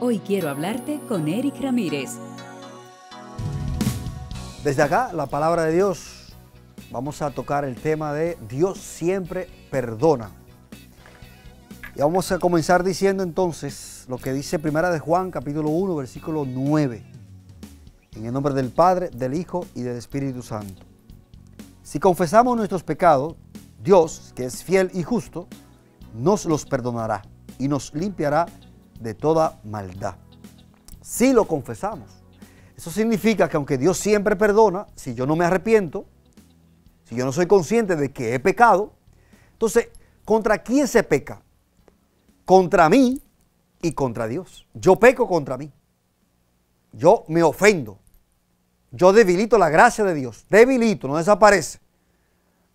Hoy quiero hablarte con Eric Ramírez. Desde acá, la palabra de Dios, vamos a tocar el tema de Dios siempre perdona. Y vamos a comenzar diciendo entonces lo que dice Primera de Juan, capítulo 1, versículo 9. En el nombre del Padre, del Hijo y del Espíritu Santo. Si confesamos nuestros pecados, Dios, que es fiel y justo, nos los perdonará y nos limpiará de toda maldad. Si lo confesamos. Eso significa que aunque Dios siempre perdona, si yo no me arrepiento, si yo no soy consciente de que he pecado, entonces, ¿contra quién se peca? Contra mí y contra Dios. Yo peco contra mí. Yo me ofendo. Yo debilito la gracia de Dios. Debilito, no desaparece.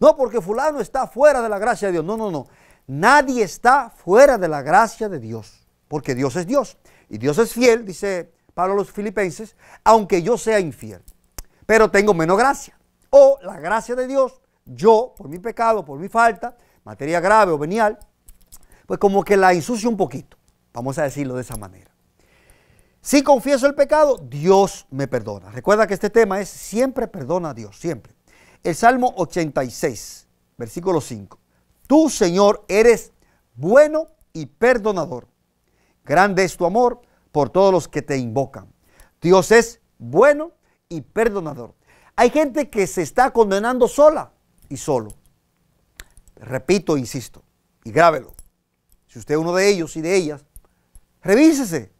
No, porque fulano está fuera de la gracia de Dios. No, no, no. Nadie está fuera de la gracia de Dios porque Dios es Dios. Y Dios es fiel, dice Pablo a los filipenses, aunque yo sea infiel, pero tengo menos gracia. O la gracia de Dios, yo, por mi pecado, por mi falta, materia grave o venial, pues como que la ensucio un poquito, vamos a decirlo de esa manera. Si confieso el pecado, Dios me perdona. Recuerda que este tema es siempre perdona a Dios, siempre. El Salmo 86, versículo 5. Tú, Señor, eres bueno y perdonador, Grande es tu amor por todos los que te invocan. Dios es bueno y perdonador. Hay gente que se está condenando sola y solo. Repito, insisto, y grábelo. Si usted es uno de ellos y de ellas, revísese.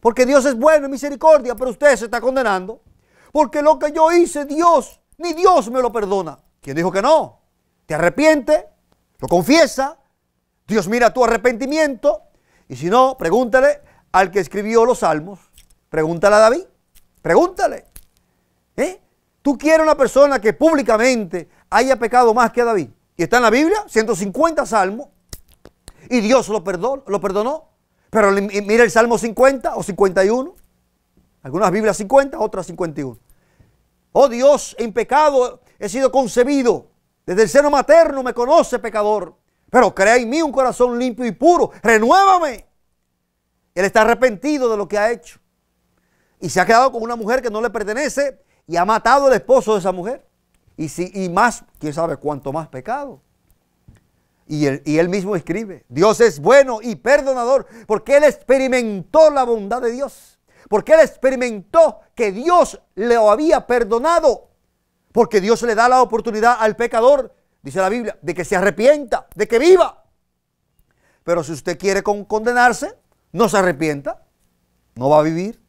Porque Dios es bueno y misericordia, pero usted se está condenando. Porque lo que yo hice, Dios, ni Dios me lo perdona. ¿Quién dijo que no? Te arrepiente, lo confiesa. Dios mira tu arrepentimiento y si no, pregúntale al que escribió los salmos. Pregúntale a David. Pregúntale. ¿Eh? ¿Tú quieres una persona que públicamente haya pecado más que a David? Y está en la Biblia, 150 salmos. Y Dios lo perdonó. Lo perdonó. Pero mira el Salmo 50 o 51. Algunas Biblias 50, otras 51. Oh Dios, en pecado he sido concebido. Desde el seno materno me conoce pecador. Pero crea en mí un corazón limpio y puro. Renuévame. Él está arrepentido de lo que ha hecho. Y se ha quedado con una mujer que no le pertenece y ha matado al esposo de esa mujer. Y, si, y más, quién sabe cuánto más pecado. Y él, y él, mismo escribe, Dios es bueno y perdonador porque Él experimentó la bondad de Dios. Porque Él experimentó que Dios le había perdonado. Porque Dios le da la oportunidad al pecador dice la Biblia, de que se arrepienta, de que viva. Pero si usted quiere condenarse, no se arrepienta, no va a vivir.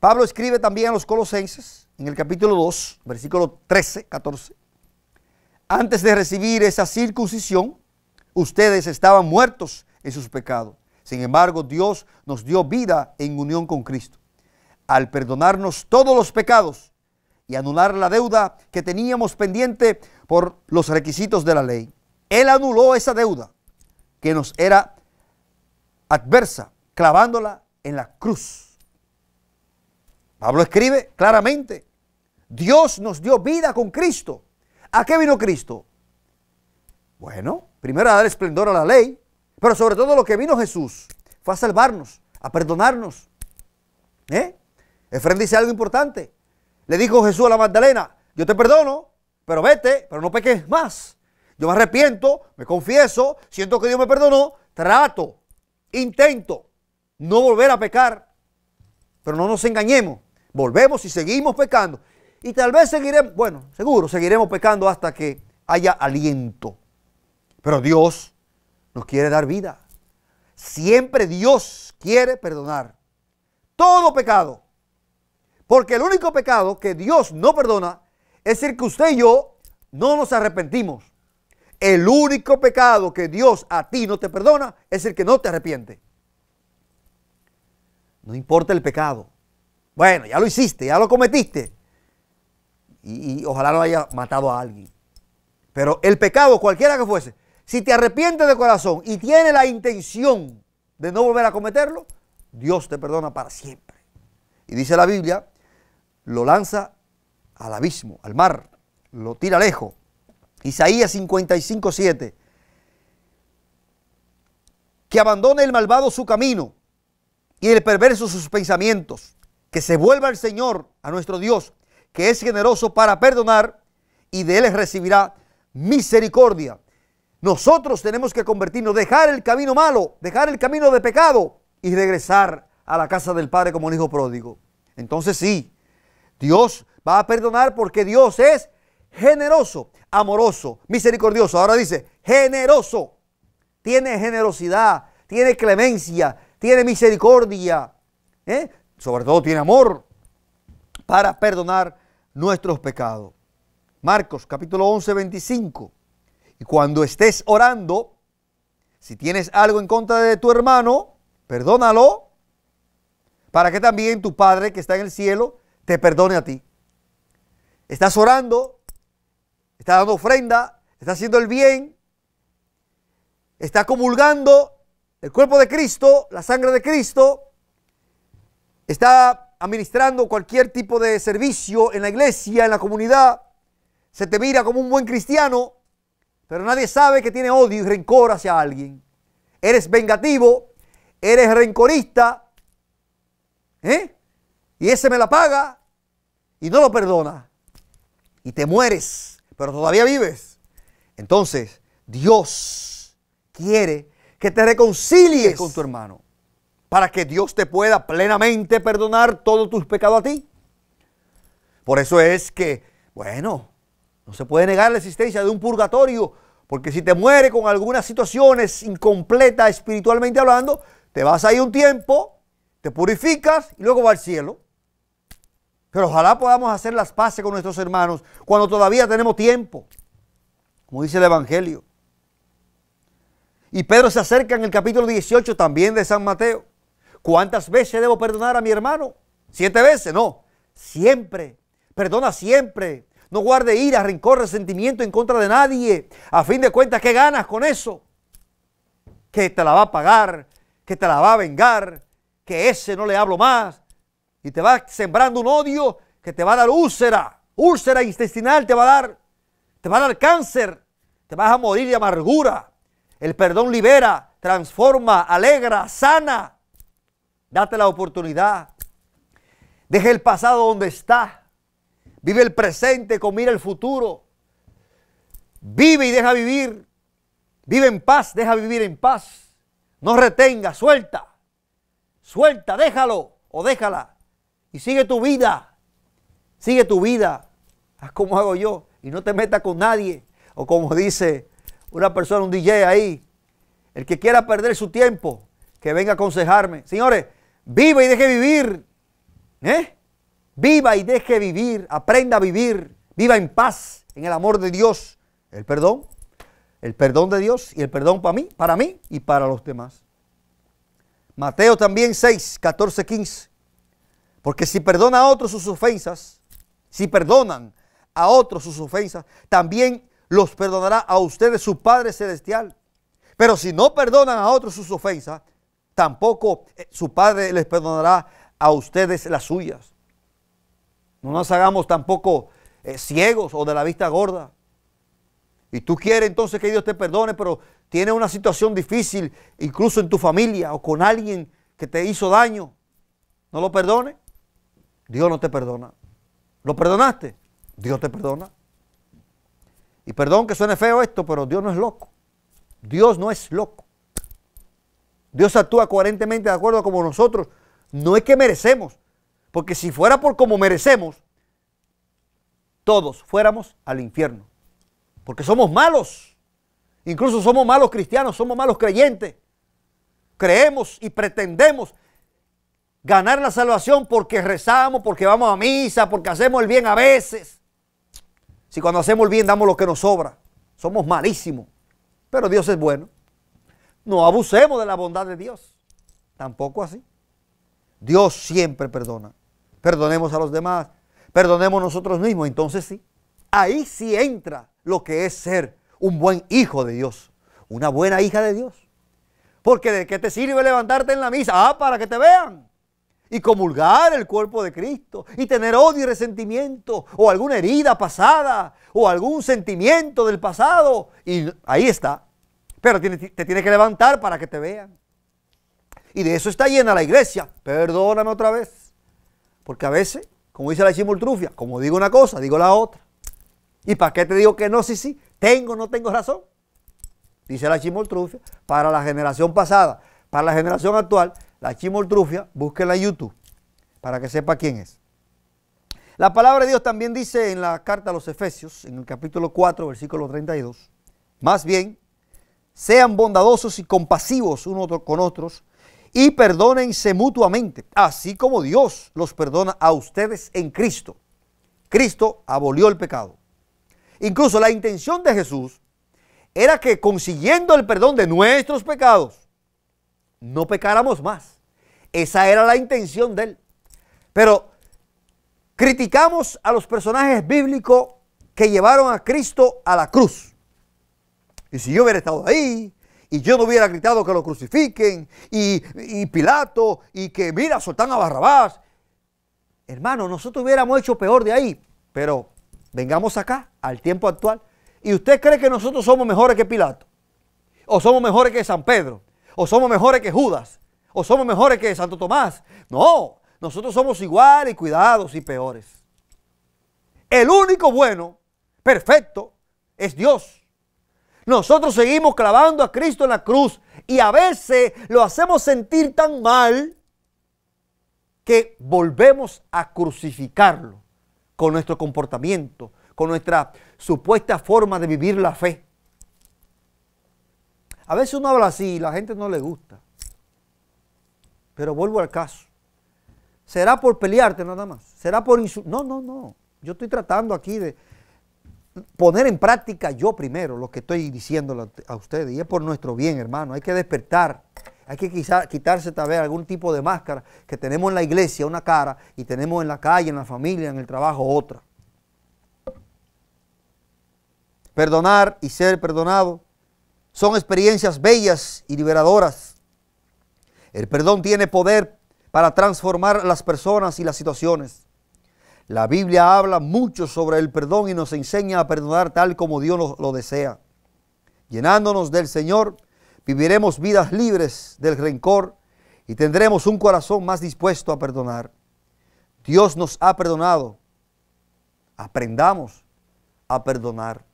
Pablo escribe también a los colosenses, en el capítulo 2, versículo 13, 14. Antes de recibir esa circuncisión, ustedes estaban muertos en sus pecados. Sin embargo, Dios nos dio vida en unión con Cristo. Al perdonarnos todos los pecados, y anular la deuda que teníamos pendiente por los requisitos de la ley. Él anuló esa deuda que nos era adversa, clavándola en la cruz. Pablo escribe claramente, Dios nos dio vida con Cristo. ¿A qué vino Cristo? Bueno, primero a dar esplendor a la ley, pero sobre todo lo que vino Jesús fue a salvarnos, a perdonarnos. ¿Eh? Efren dice algo importante. Le dijo Jesús a la Magdalena, yo te perdono, pero vete, pero no peques más. Yo me arrepiento, me confieso, siento que Dios me perdonó, trato, intento no volver a pecar, pero no nos engañemos, volvemos y seguimos pecando. Y tal vez seguiremos, bueno, seguro, seguiremos pecando hasta que haya aliento. Pero Dios nos quiere dar vida. Siempre Dios quiere perdonar todo pecado porque el único pecado que Dios no perdona es el que usted y yo no nos arrepentimos. El único pecado que Dios a ti no te perdona es el que no te arrepiente. No importa el pecado. Bueno, ya lo hiciste, ya lo cometiste. Y, y ojalá no haya matado a alguien. Pero el pecado, cualquiera que fuese, si te arrepientes de corazón y tienes la intención de no volver a cometerlo, Dios te perdona para siempre. Y dice la Biblia lo lanza al abismo, al mar, lo tira lejos. Isaías 55, 7. Que abandone el malvado su camino y el perverso sus pensamientos. Que se vuelva al Señor, a nuestro Dios, que es generoso para perdonar y de Él recibirá misericordia. Nosotros tenemos que convertirnos, dejar el camino malo, dejar el camino de pecado y regresar a la casa del Padre como un hijo pródigo. Entonces sí, Dios va a perdonar porque Dios es generoso, amoroso, misericordioso. Ahora dice, generoso. Tiene generosidad, tiene clemencia, tiene misericordia. ¿eh? Sobre todo tiene amor para perdonar nuestros pecados. Marcos capítulo 11, 25. Y cuando estés orando, si tienes algo en contra de tu hermano, perdónalo, para que también tu Padre que está en el cielo te perdone a ti. Estás orando, estás dando ofrenda, estás haciendo el bien, estás comulgando el cuerpo de Cristo, la sangre de Cristo, está administrando cualquier tipo de servicio en la iglesia, en la comunidad, se te mira como un buen cristiano, pero nadie sabe que tiene odio y rencor hacia alguien. Eres vengativo, eres rencorista, ¿eh? Y ese me la paga y no lo perdona. Y te mueres, pero todavía vives. Entonces, Dios quiere que te reconcilies con tu hermano para que Dios te pueda plenamente perdonar todos tus pecados a ti. Por eso es que, bueno, no se puede negar la existencia de un purgatorio, porque si te mueres con algunas situaciones incompletas espiritualmente hablando, te vas ahí un tiempo, te purificas y luego va al cielo. Pero ojalá podamos hacer las paces con nuestros hermanos cuando todavía tenemos tiempo, como dice el Evangelio. Y Pedro se acerca en el capítulo 18 también de San Mateo. ¿Cuántas veces debo perdonar a mi hermano? ¿Siete veces? No, siempre. Perdona siempre. No guarde ira, rencor, resentimiento en contra de nadie. A fin de cuentas, ¿qué ganas con eso? Que te la va a pagar, que te la va a vengar, que ese no le hablo más, y te vas sembrando un odio que te va a dar úlcera, úlcera intestinal te va a dar, te va a dar cáncer, te vas a morir de amargura. El perdón libera, transforma, alegra, sana. Date la oportunidad. Deja el pasado donde está. Vive el presente con mira el futuro. Vive y deja vivir. Vive en paz, deja vivir en paz. No retenga, suelta. Suelta, déjalo o déjala y sigue tu vida. Sigue tu vida. Haz como hago yo y no te metas con nadie. O como dice una persona, un DJ ahí, el que quiera perder su tiempo, que venga a aconsejarme. Señores, viva y deje vivir. ¿eh? Viva y deje vivir. Aprenda a vivir. Viva en paz, en el amor de Dios. El perdón. El perdón de Dios y el perdón para mí, para mí y para los demás. Mateo también 6, 14, 15. Porque si perdona a otros sus ofensas, si perdonan a otros sus ofensas, también los perdonará a ustedes su Padre Celestial. Pero si no perdonan a otros sus ofensas, tampoco eh, su Padre les perdonará a ustedes las suyas. No nos hagamos tampoco eh, ciegos o de la vista gorda. Y tú quieres entonces que Dios te perdone, pero tienes una situación difícil, incluso en tu familia o con alguien que te hizo daño. ¿No lo perdone? Dios no te perdona. ¿Lo perdonaste? Dios te perdona. Y perdón que suene feo esto, pero Dios no es loco. Dios no es loco. Dios actúa coherentemente de acuerdo con como nosotros. No es que merecemos. Porque si fuera por como merecemos, todos fuéramos al infierno. Porque somos malos. Incluso somos malos cristianos, somos malos creyentes. Creemos y pretendemos ganar la salvación porque rezamos, porque vamos a misa, porque hacemos el bien a veces. Si cuando hacemos el bien damos lo que nos sobra, somos malísimos. Pero Dios es bueno. No abusemos de la bondad de Dios. Tampoco así. Dios siempre perdona. Perdonemos a los demás. Perdonemos nosotros mismos. Entonces sí. Ahí sí entra lo que es ser un buen hijo de Dios. Una buena hija de Dios. Porque de qué te sirve levantarte en la misa. Ah, para que te vean y comulgar el cuerpo de Cristo y tener odio y resentimiento o alguna herida pasada o algún sentimiento del pasado. Y ahí está. Pero te, tienes tiene que levantar para que te vean. Y de eso está llena la iglesia. Perdóname otra vez. Porque a veces, como dice la chimultrufia, como digo una cosa, digo la otra. ¿Y para qué te digo que no, sí, sí? Tengo, no tengo razón. Dice la chimoltrufia, para la generación pasada, para la generación actual, la chimoltrufia, búsquela en YouTube para que sepa quién es. La palabra de Dios también dice en la carta a los Efesios, en el capítulo 4, versículo 32, más bien, sean bondadosos y compasivos unos con otros y perdónense mutuamente, así como Dios los perdona a ustedes en Cristo. Cristo abolió el pecado. Incluso la intención de Jesús era que consiguiendo el perdón de nuestros pecados, no pecáramos más. Esa era la intención de él. Pero criticamos a los personajes bíblicos que llevaron a Cristo a la cruz. Y si yo hubiera estado ahí, y yo no hubiera gritado que lo crucifiquen, y, Pilato, y que mira, soltan a Barrabás, hermano, nosotros hubiéramos hecho peor de ahí. Pero vengamos acá, al tiempo actual. ¿Y usted cree que nosotros somos mejores que Pilato? ¿O somos mejores que San Pedro? o somos mejores que Judas, o somos mejores que Santo Tomás. No, nosotros somos iguales y cuidados y peores. El único bueno, perfecto, es Dios. Nosotros seguimos clavando a Cristo en la cruz y a veces lo hacemos sentir tan mal que volvemos a crucificarlo con nuestro comportamiento, con nuestra supuesta forma de vivir la fe. A veces uno habla así y la gente no le gusta. Pero vuelvo al caso. ¿Será por pelearte nada más? ¿Será por insultar? No, no, no. Yo estoy tratando aquí de poner en práctica yo primero lo que estoy diciendo a ustedes. Y es por nuestro bien, hermano. Hay que despertar. Hay que quizá, quitarse tal vez algún tipo de máscara que tenemos en la iglesia una cara y tenemos en la calle, en la familia, en el trabajo otra. Perdonar y ser perdonado son experiencias bellas y liberadoras. El perdón tiene poder para transformar las personas y las situaciones. La Biblia habla mucho sobre el perdón y nos enseña a perdonar tal como Dios lo, desea. Llenándonos del Señor, viviremos vidas libres del rencor y tendremos un corazón más dispuesto a perdonar. Dios nos ha perdonado. Aprendamos a perdonar.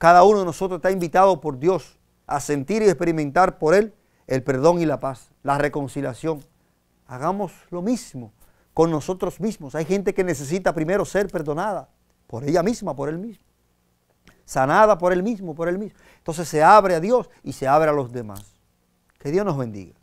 Cada uno de nosotros está invitado por Dios a sentir y experimentar por Él el perdón y la paz, la reconciliación. Hagamos lo mismo con nosotros mismos. Hay gente que necesita primero ser perdonada por ella misma, por él mismo. Sanada por él mismo, por él mismo. Entonces se abre a Dios y se abre a los demás. Que Dios nos bendiga.